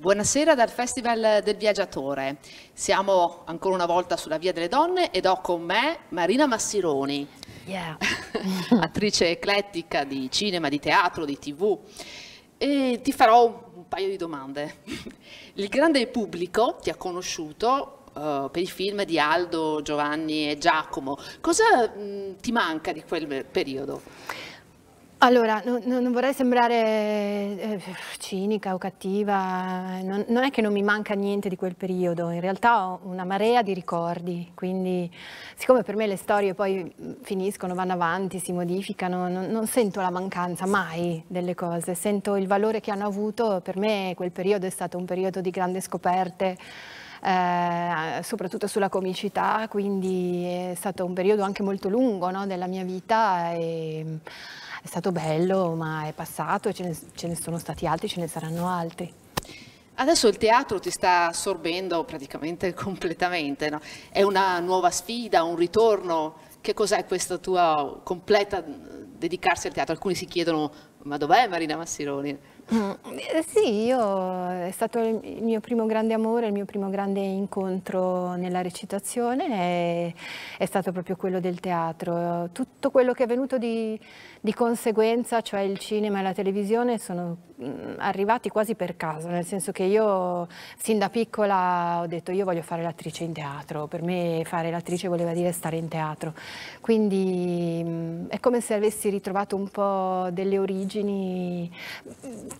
Buonasera dal Festival del Viaggiatore. Siamo ancora una volta sulla Via delle Donne ed ho con me Marina Massironi, yeah. attrice eclettica di cinema, di teatro, di tv. E ti farò un paio di domande. Il grande pubblico ti ha conosciuto uh, per i film di Aldo, Giovanni e Giacomo. Cosa mh, mm, ti manca di quel periodo? Allora, no, non vorrei sembrare eh, cinica o cattiva, non, non, è che non mi manca niente di quel periodo, in realtà ho una marea di ricordi, quindi siccome per me le storie poi mm, finiscono, vanno avanti, si modificano, non, non sento la mancanza mai delle cose, sento il valore che hanno avuto, per me quel periodo è stato un periodo di grandi scoperte, eh, soprattutto sulla comicità, quindi è stato un periodo anche molto lungo no, della mia vita. E, è stato bello, ma è passato e ce ne, ce ne sono stati altri, ce ne saranno altri. Adesso il teatro ti sta assorbendo praticamente completamente, no? è una nuova sfida, un ritorno, che cos'è questa tua completa dedicarsi al teatro? Alcuni si chiedono ma dov'è Marina Massironi? Eh, sì, io, eh, è stato il mio primo grande amore, il mio primo grande incontro nella recitazione è, è stato proprio quello del teatro. Tutto quello che è venuto di, di conseguenza, cioè il cinema e la televisione, sono mm, arrivati quasi per caso, nel senso che io sin da piccola ho detto io voglio fare l'attrice in teatro, per me fare l'attrice voleva dire stare in teatro, quindi mm, è come se avessi ritrovato un po' delle origini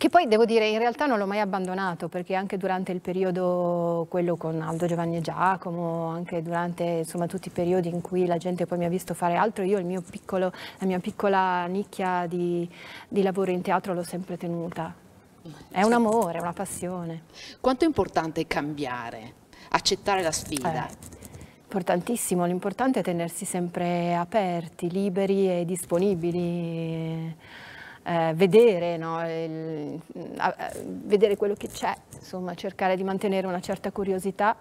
che poi devo dire in realtà non l'ho mai abbandonato perché anche durante il periodo quello con Aldo Giovanni e Giacomo, anche durante insomma tutti i periodi in cui la gente poi mi ha visto fare altro, io piccolo, la mia piccola nicchia di, di lavoro in teatro l'ho sempre tenuta. È un amore, è una passione. Quanto è importante cambiare, accettare la sfida? Eh. Importantissimo, l'importante è tenersi sempre aperti, liberi e disponibili eh, vedere, no? Il, a, a vedere quello che c'è, insomma, cercare di mantenere una certa curiosità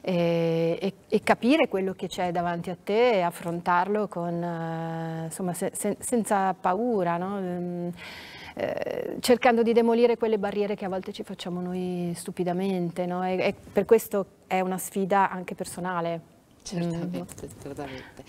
e, e, e, capire quello che c'è davanti a te e affrontarlo con, eh, insomma, se, se, senza paura, no? Ehm, eh, cercando di demolire quelle barriere che a volte ci facciamo noi stupidamente. No? E, e per questo è una sfida anche personale. Certamente, mm. certamente.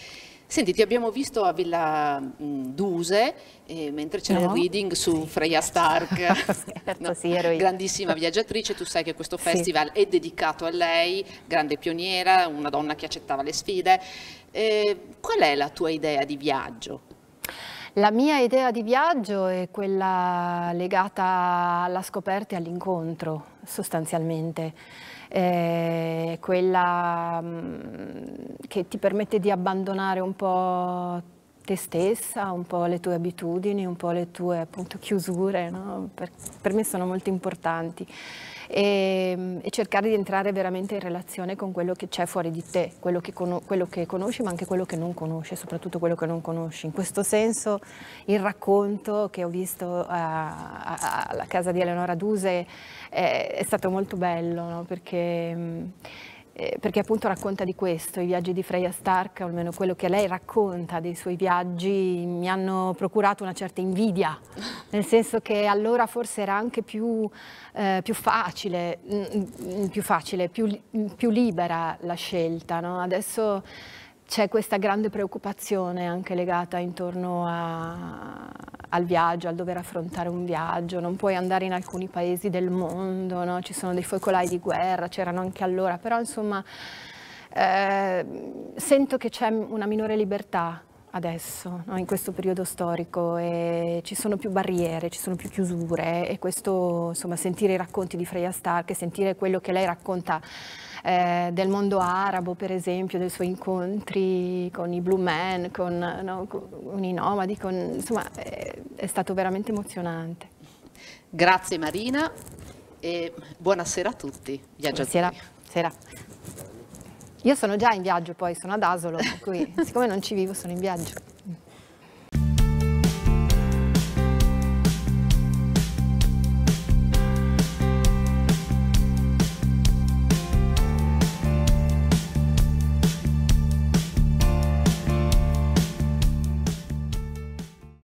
Senti, ti abbiamo visto a Villa mm, Duse eh, mentre c'era no. il reading su sì. Freya Stark, certo, no? sì, grandissima viaggiatrice, tu sai che questo festival sì. è dedicato a lei, grande pioniera, una donna che accettava le sfide. Eh, qual è la tua idea di viaggio? La mia idea di viaggio è quella legata alla scoperta e all'incontro, sostanzialmente. È quella mm, che ti permette di abbandonare un po' te stessa, un po' le tue abitudini, un po' le tue appunto, chiusure, no? per, per, me sono molto importanti. E, ehm, e, cercare di entrare veramente in relazione con quello che c'è fuori di te, quello che, quello che conosci ma anche quello che non conosci, soprattutto quello che non conosci. In questo senso il racconto che ho visto a, alla casa di Eleonora Duse è, eh, è stato molto bello no? perché mm, eh, perché appunto racconta di questo, i viaggi di Freya Stark, o almeno quello che lei racconta dei suoi viaggi, mi hanno procurato una certa invidia, nel senso che allora forse era anche più, eh, più facile, mh, mm, mh, mm, più, facile più, mh, più libera la scelta, no? adesso c'è questa grande preoccupazione anche legata intorno a, al viaggio, al dover affrontare un viaggio, non puoi andare in alcuni paesi del mondo, no? ci sono dei focolai di guerra, c'erano anche allora, però insomma eh, sento che c'è una minore libertà adesso, no? in questo periodo storico, e ci sono più barriere, ci sono più chiusure e questo, insomma, sentire i racconti di Freya Stark e sentire quello che lei racconta eh, del mondo arabo, per esempio, dei suoi incontri con i Blue Man, con, no, con i nomadi, con, insomma, è, eh, è stato veramente emozionante. Grazie Marina e buonasera a tutti. Buonasera. Sera. Io sono già in viaggio poi, sono ad Asolo, per cui siccome non ci vivo sono in viaggio.